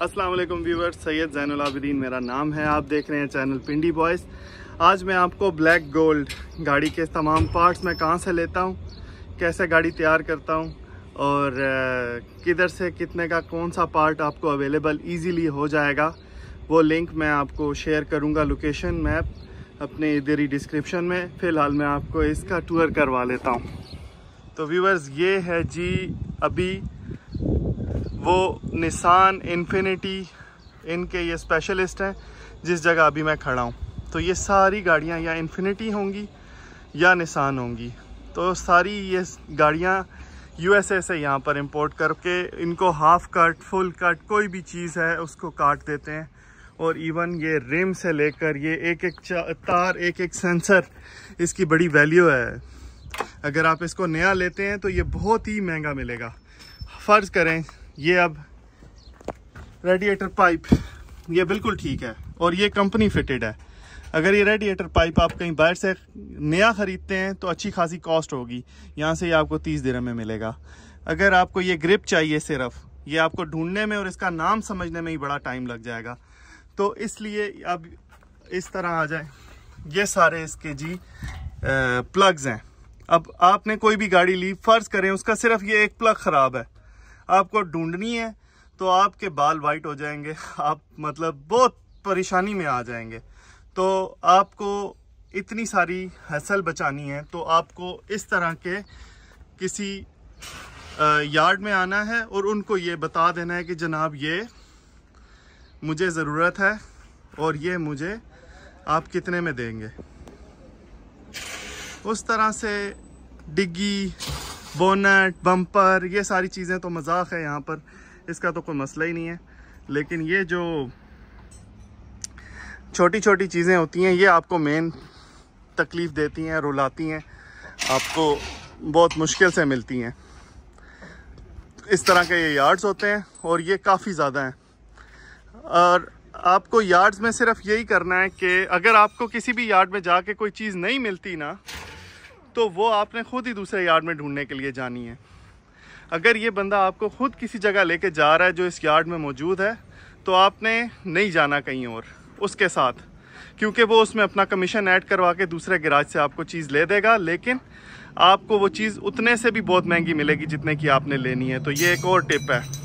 Aslam viewers Syed Zainul Abidin मेरा नाम है आप देख रहे हैं चैनल पिंडी बॉयज़ आज मैं आपको ब्लैक गोल्ड गाड़ी के तमाम पार्ट्स मैं कहाँ से लेता हूँ कैसे गाड़ी तैयार करता हूँ और किधर से कितने का कौन सा पार्ट आपको अवेलेबल इजीली हो जाएगा वो लिंक मैं आपको शेयर करूँगा लोकेशन मैप अपने इधर ही डिस्क्रिप्शन में फ़िलहाल मैं आपको इसका टूर करवा लेता हूँ तो व्यूवर्स ये है जी अभी वो निसान इन्फिनिटी इनके ये स्पेशलिस्ट हैं जिस जगह अभी मैं खड़ा हूँ तो ये सारी गाड़ियाँ या इन्फिनिटी होंगी या निसान होंगी तो सारी ये गाड़ियाँ यू एस ए से यहाँ पर इम्पोर्ट करके इनको हाफ कट फुल कट कोई भी चीज़ है उसको काट देते हैं और इवन ये रिम से लेकर ये एक एक तार एक एक सेंसर इसकी बड़ी वैल्यू है अगर आप इसको नया लेते हैं तो ये बहुत ही महंगा मिलेगा फ़र्ज़ करें ये अब रेडिएटर पाइप ये बिल्कुल ठीक है और ये कंपनी फिटेड है अगर ये रेडिएटर पाइप आप कहीं बाहर से नया ख़रीदते हैं तो अच्छी खासी कॉस्ट होगी यहाँ से ये आपको तीस दिन में मिलेगा अगर आपको ये ग्रिप चाहिए सिर्फ ये आपको ढूंढने में और इसका नाम समझने में ही बड़ा टाइम लग जाएगा तो इसलिए अब इस तरह आ जाए ये सारे इसके जी प्लग्स हैं अब आपने कोई भी गाड़ी ली फ़र्ज़ करें उसका सिर्फ ये एक प्लग ख़राब है आपको ढूंढनी है तो आपके बाल वाइट हो जाएंगे आप मतलब बहुत परेशानी में आ जाएंगे तो आपको इतनी सारी हसल बचानी है तो आपको इस तरह के किसी यार्ड में आना है और उनको ये बता देना है कि जनाब ये मुझे ज़रूरत है और ये मुझे आप कितने में देंगे उस तरह से डिग्गी बोनट बम्पर ये सारी चीज़ें तो मजाक है यहाँ पर इसका तो कोई मसला ही नहीं है लेकिन ये जो छोटी छोटी चीज़ें होती हैं ये आपको मेन तकलीफ़ देती हैं रुलाती हैं आपको बहुत मुश्किल से मिलती हैं इस तरह के ये यार्ड्स होते हैं और ये काफ़ी ज़्यादा हैं और आपको यार्ड्स में सिर्फ यही करना है कि अगर आपको किसी भी यार्ड में जाके कोई चीज़ नहीं मिलती ना तो वो आपने खुद ही दूसरे यार्ड में ढूंढने के लिए जानी है अगर ये बंदा आपको खुद किसी जगह लेके जा रहा है जो इस यार्ड में मौजूद है तो आपने नहीं जाना कहीं और उसके साथ क्योंकि वो उसमें अपना कमीशन ऐड करवा के दूसरे गिराज से आपको चीज़ ले देगा लेकिन आपको वो चीज़ उतने से भी बहुत महंगी मिलेगी जितने की आपने लेनी है तो ये एक और टिप है